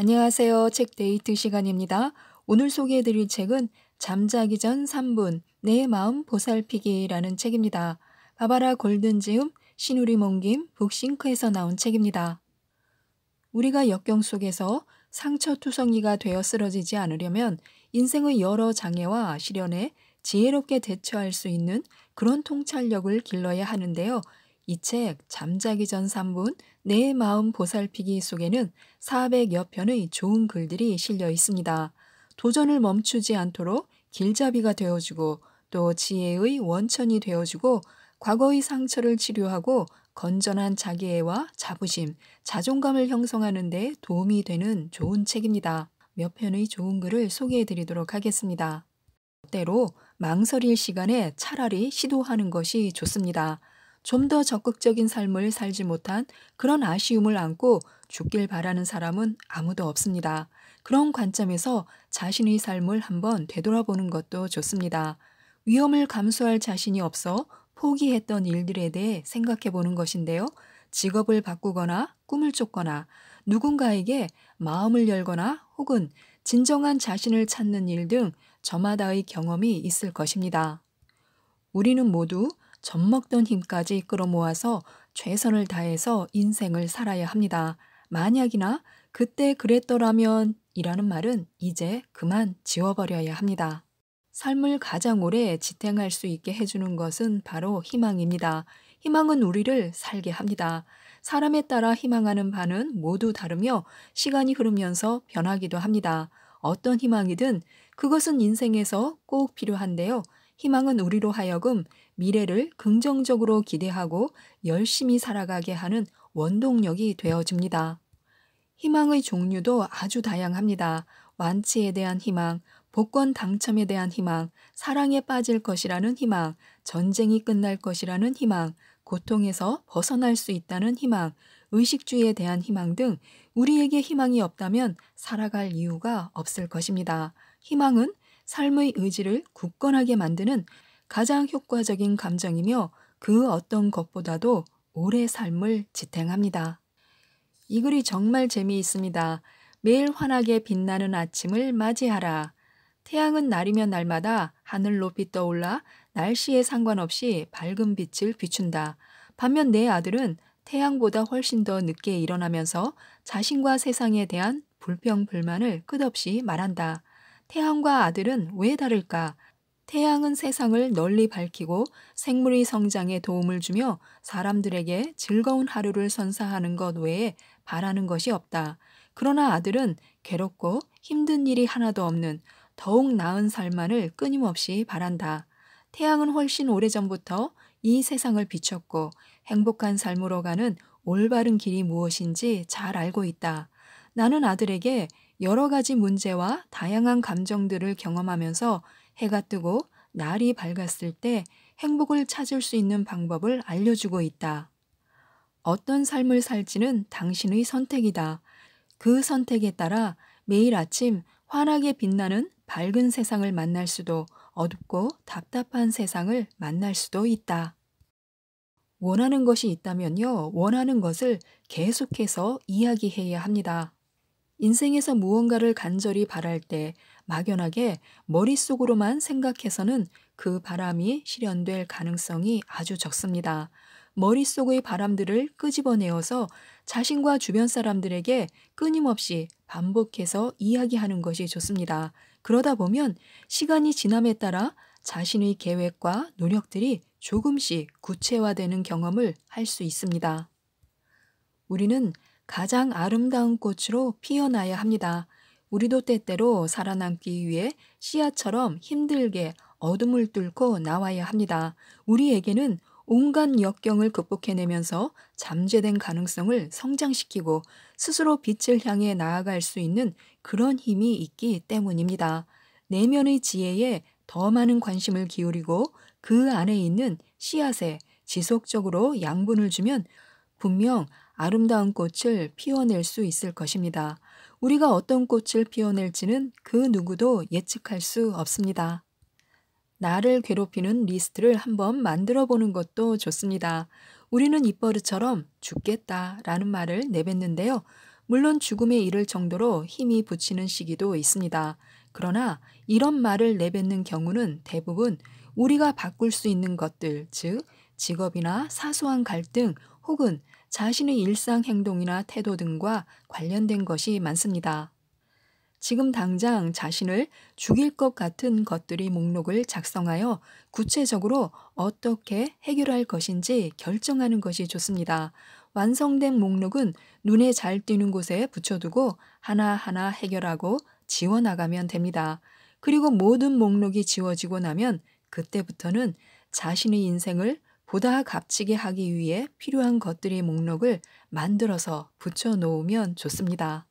안녕하세요. 책 데이트 시간입니다. 오늘 소개해드릴 책은 잠자기 전 3분 내 마음 보살피기라는 책입니다. 바바라 골든지음 신우리 몽김, 북싱크에서 나온 책입니다. 우리가 역경 속에서 상처투성이가 되어 쓰러지지 않으려면 인생의 여러 장애와 시련에 지혜롭게 대처할 수 있는 그런 통찰력을 길러야 하는데요. 이책 잠자기 전 3분 내 마음 보살피기 속에는 400여 편의 좋은 글들이 실려 있습니다. 도전을 멈추지 않도록 길잡이가 되어주고 또 지혜의 원천이 되어주고 과거의 상처를 치료하고 건전한 자기애와 자부심, 자존감을 형성하는 데 도움이 되는 좋은 책입니다. 몇 편의 좋은 글을 소개해 드리도록 하겠습니다. 때로 망설일 시간에 차라리 시도하는 것이 좋습니다. 좀더 적극적인 삶을 살지 못한 그런 아쉬움을 안고 죽길 바라는 사람은 아무도 없습니다. 그런 관점에서 자신의 삶을 한번 되돌아보는 것도 좋습니다. 위험을 감수할 자신이 없어 포기했던 일들에 대해 생각해 보는 것인데요. 직업을 바꾸거나 꿈을 쫓거나 누군가에게 마음을 열거나 혹은 진정한 자신을 찾는 일 등 저마다의 경험이 있을 것입니다. 우리는 모두 젖먹던 힘까지 끌어모아서 최선을 다해서 인생을 살아야 합니다. 만약이나 그때 그랬더라면 이라는 말은 이제 그만 지워버려야 합니다. 삶을 가장 오래 지탱할 수 있게 해주는 것은 바로 희망입니다. 희망은 우리를 살게 합니다. 사람에 따라 희망하는 바는 모두 다르며 시간이 흐르면서 변하기도 합니다. 어떤 희망이든 그것은 인생에서 꼭 필요한데요. 희망은 우리로 하여금 미래를 긍정적으로 기대하고 열심히 살아가게 하는 원동력이 되어집니다 희망의 종류도 아주 다양합니다. 완치에 대한 희망, 복권 당첨에 대한 희망, 사랑에 빠질 것이라는 희망, 전쟁이 끝날 것이라는 희망, 고통에서 벗어날 수 있다는 희망, 의식주의에 대한 희망 등 우리에게 희망이 없다면 살아갈 이유가 없을 것입니다. 희망은 삶의 의지를 굳건하게 만드는 가장 효과적인 감정이며 그 어떤 것보다도 오래 삶을 지탱합니다. 이 글이 정말 재미있습니다. 매일 환하게 빛나는 아침을 맞이하라. 태양은 날이면 날마다 하늘 높이 떠올라 날씨에 상관없이 밝은 빛을 비춘다. 반면 내 아들은 태양보다 훨씬 더 늦게 일어나면서 자신과 세상에 대한 불평 불만을 끝없이 말한다. 태양과 아들은 왜 다를까? 태양은 세상을 널리 밝히고 생물의 성장에 도움을 주며 사람들에게 즐거운 하루를 선사하는 것 외에 바라는 것이 없다. 그러나 아들은 괴롭고 힘든 일이 하나도 없는 더욱 나은 삶만을 끊임없이 바란다. 태양은 훨씬 오래전부터 이 세상을 비췄고 행복한 삶으로 가는 올바른 길이 무엇인지 잘 알고 있다. 나는 아들에게 여러 가지 문제와 다양한 감정들을 경험하면서 해가 뜨고 날이 밝았을 때 행복을 찾을 수 있는 방법을 알려주고 있다. 어떤 삶을 살지는 당신의 선택이다. 그 선택에 따라 매일 아침 환하게 빛나는 밝은 세상을 만날 수도 어둡고 답답한 세상을 만날 수도 있다. 원하는 것이 있다면요, 원하는 것을 계속해서 이야기해야 합니다. 인생에서 무언가를 간절히 바랄 때 막연하게 머릿속으로만 생각해서는 그 바람이 실현될 가능성이 아주 적습니다. 머릿속의 바람들을 끄집어내어서 자신과 주변 사람들에게 끊임없이 반복해서 이야기하는 것이 좋습니다. 그러다 보면 시간이 지남에 따라 자신의 계획과 노력들이 조금씩 구체화되는 경험을 할 수 있습니다. 우리는 가장 아름다운 꽃으로 피어나야 합니다. 우리도 때때로 살아남기 위해 씨앗처럼 힘들게 어둠을 뚫고 나와야 합니다. 우리에게는 온갖 역경을 극복해내면서 잠재된 가능성을 성장시키고 스스로 빛을 향해 나아갈 수 있는 그런 힘이 있기 때문입니다. 내면의 지혜에 더 많은 관심을 기울이고 그 안에 있는 씨앗에 지속적으로 양분을 주면 분명 아름다운 꽃을 피워낼 수 있을 것입니다. 우리가 어떤 꽃을 피워낼지는 그 누구도 예측할 수 없습니다. 나를 괴롭히는 리스트를 한번 만들어 보는 것도 좋습니다. 우리는 입버릇처럼 죽겠다 라는 말을 내뱉는데요. 물론 죽음에 이를 정도로 힘이 붙이는 시기도 있습니다. 그러나 이런 말을 내뱉는 경우는 대부분 우리가 바꿀 수 있는 것들, 즉 직업이나 사소한 갈등 혹은 자신의 일상 행동이나 태도 등과 관련된 것이 많습니다. 지금 당장 자신을 죽일 것 같은 것들이 목록을 작성하여 구체적으로 어떻게 해결할 것인지 결정하는 것이 좋습니다. 완성된 목록은 눈에 잘 띄는 곳에 붙여두고 하나하나 해결하고 지워나가면 됩니다. 그리고 모든 목록이 지워지고 나면 그때부터는 자신의 인생을 보다 값지게 하기 위해 필요한 것들의 목록을 만들어서 붙여놓으면 좋습니다.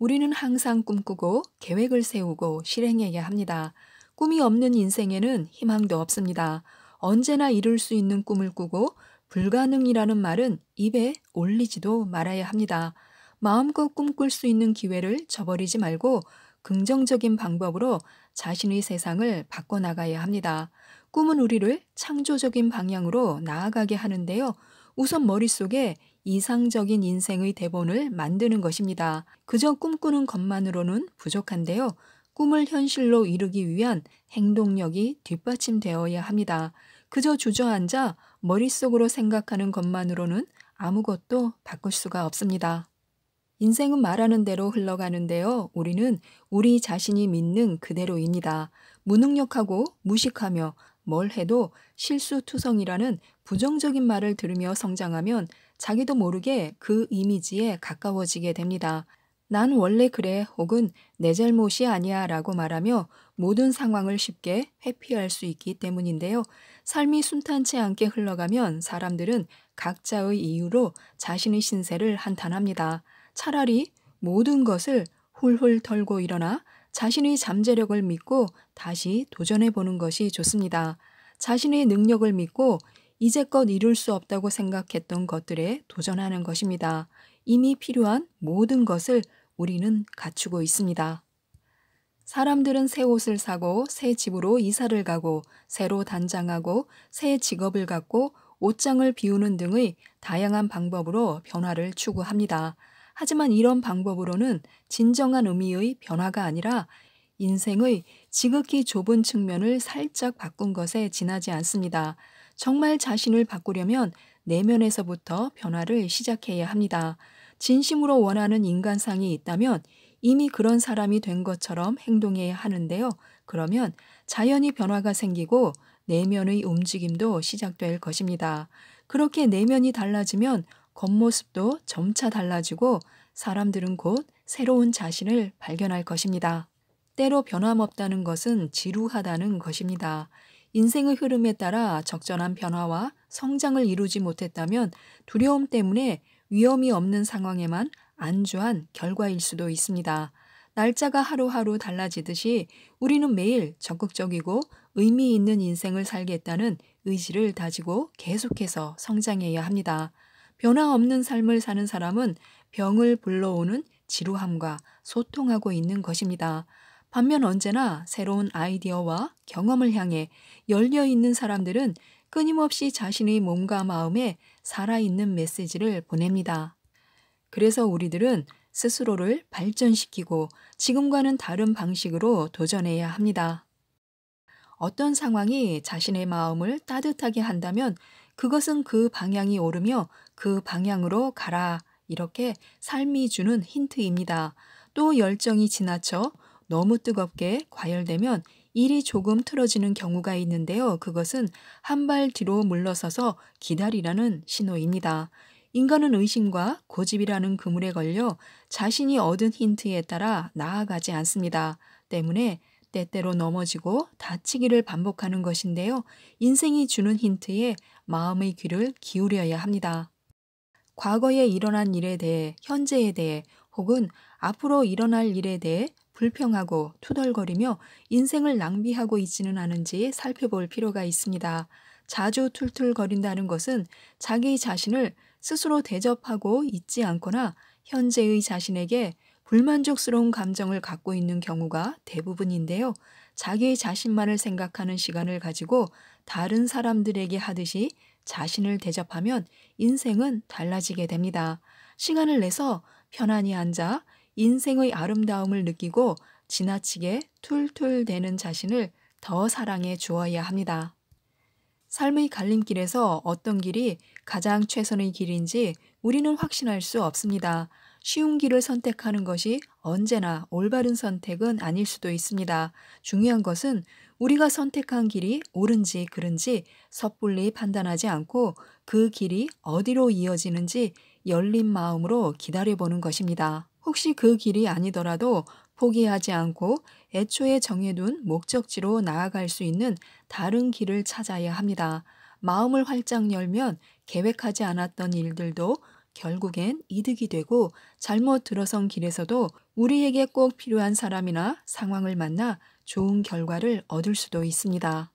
우리는 항상 꿈꾸고 계획을 세우고 실행해야 합니다. 꿈이 없는 인생에는 희망도 없습니다. 언제나 이룰 수 있는 꿈을 꾸고 불가능이라는 말은 입에 올리지도 말아야 합니다. 마음껏 꿈꿀 수 있는 기회를 저버리지 말고 긍정적인 방법으로 자신의 세상을 바꿔나가야 합니다. 꿈은 우리를 창조적인 방향으로 나아가게 하는데요. 우선 머릿속에 이상적인 인생의 대본을 만드는 것입니다. 그저 꿈꾸는 것만으로는 부족한데요. 꿈을 현실로 이루기 위한 행동력이 뒷받침되어야 합니다. 그저 주저앉아 머릿속으로 생각하는 것만으로는 아무것도 바꿀 수가 없습니다. 인생은 말하는 대로 흘러가는데요. 우리는 우리 자신이 믿는 그대로입니다. 무능력하고 무식하며 뭘 해도 실수투성이라는 부정적인 말을 들으며 성장하면 자기도 모르게 그 이미지에 가까워지게 됩니다. 난 원래 그래 혹은 내 잘못이 아니야 라고 말하며 모든 상황을 쉽게 회피할 수 있기 때문인데요. 삶이 순탄치 않게 흘러가면 사람들은 각자의 이유로 자신의 신세를 한탄합니다. 차라리 모든 것을 훌훌 털고 일어나 자신의 잠재력을 믿고 다시 도전해 보는 것이 좋습니다. 자신의 능력을 믿고 이제껏 이룰 수 없다고 생각했던 것들에 도전하는 것입니다. 이미 필요한 모든 것을 우리는 갖추고 있습니다. 사람들은 새 옷을 사고 새 집으로 이사를 가고 새로 단장하고 새 직업을 갖고 옷장을 비우는 등의 다양한 방법으로 변화를 추구합니다. 하지만 이런 방법으로는 진정한 의미의 변화가 아니라 인생의 지극히 좁은 측면을 살짝 바꾼 것에 지나지 않습니다. 정말 자신을 바꾸려면 내면에서부터 변화를 시작해야 합니다. 진심으로 원하는 인간상이 있다면 이미 그런 사람이 된 것처럼 행동해야 하는데요. 그러면 자연히 변화가 생기고 내면의 움직임도 시작될 것입니다. 그렇게 내면이 달라지면 겉모습도 점차 달라지고 사람들은 곧 새로운 자신을 발견할 것입니다. 때로 변함없다는 것은 지루하다는 것입니다. 인생의 흐름에 따라 적절한 변화와 성장을 이루지 못했다면 두려움 때문에 위험이 없는 상황에만 안주한 결과일 수도 있습니다. 날짜가 하루하루 달라지듯이 우리는 매일 적극적이고 의미 있는 인생을 살겠다는 의지를 다지고 계속해서 성장해야 합니다. 변화없는 삶을 사는 사람은 병을 불러오는 지루함과 소통하고 있는 것입니다. 반면 언제나 새로운 아이디어와 경험을 향해 열려 있는 사람들은 끊임없이 자신의 몸과 마음에 살아있는 메시지를 보냅니다. 그래서 우리들은 스스로를 발전시키고 지금과는 다른 방식으로 도전해야 합니다. 어떤 상황이 자신의 마음을 따뜻하게 한다면 그것은 그 방향이 오르며 그 방향으로 가라. 이렇게 삶이 주는 힌트입니다. 또 열정이 지나쳐 너무 뜨겁게 과열되면 일이 조금 틀어지는 경우가 있는데요. 그것은 한 발 뒤로 물러서서 기다리라는 신호입니다. 인간은 의심과 고집이라는 그물에 걸려 자신이 얻은 힌트에 따라 나아가지 않습니다. 때문에 때때로 넘어지고 다치기를 반복하는 것인데요. 인생이 주는 힌트에 마음의 귀를 기울여야 합니다. 과거에 일어난 일에 대해 현재에 대해 혹은 앞으로 일어날 일에 대해 불평하고 투덜거리며 인생을 낭비하고 있지는 않은지 살펴볼 필요가 있습니다. 자주 툴툴거린다는 것은 자기 자신을 스스로 대접하고 있지 않거나 현재의 자신에게 불만족스러운 감정을 갖고 있는 경우가 대부분인데요. 자기 자신만을 생각하는 시간을 가지고 다른 사람들에게 하듯이 자신을 대접하면 인생은 달라지게 됩니다. 시간을 내서 편안히 앉아 인생의 아름다움을 느끼고 지나치게 툴툴대는 자신을 더 사랑해 주어야 합니다. 삶의 갈림길에서 어떤 길이 가장 최선의 길인지 우리는 확신할 수 없습니다. 쉬운 길을 선택하는 것이 언제나 올바른 선택은 아닐 수도 있습니다. 중요한 것은 우리가 선택한 길이 옳은지 그른지 섣불리 판단하지 않고 그 길이 어디로 이어지는지 열린 마음으로 기다려보는 것입니다. 혹시 그 길이 아니더라도 포기하지 않고 애초에 정해둔 목적지로 나아갈 수 있는 다른 길을 찾아야 합니다. 마음을 활짝 열면 계획하지 않았던 일들도 결국엔 이득이 되고 잘못 들어선 길에서도 우리에게 꼭 필요한 사람이나 상황을 만나 좋은 결과를 얻을 수도 있습니다.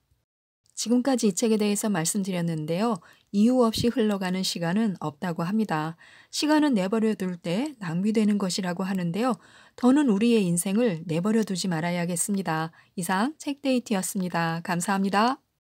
지금까지 이 책에 대해서 말씀드렸는데요. 이유 없이 흘러가는 시간은 없다고 합니다. 시간은 내버려 둘 때 낭비되는 것이라고 하는데요. 더는 우리의 인생을 내버려 두지 말아야겠습니다. 이상 책데이트였습니다. 감사합니다.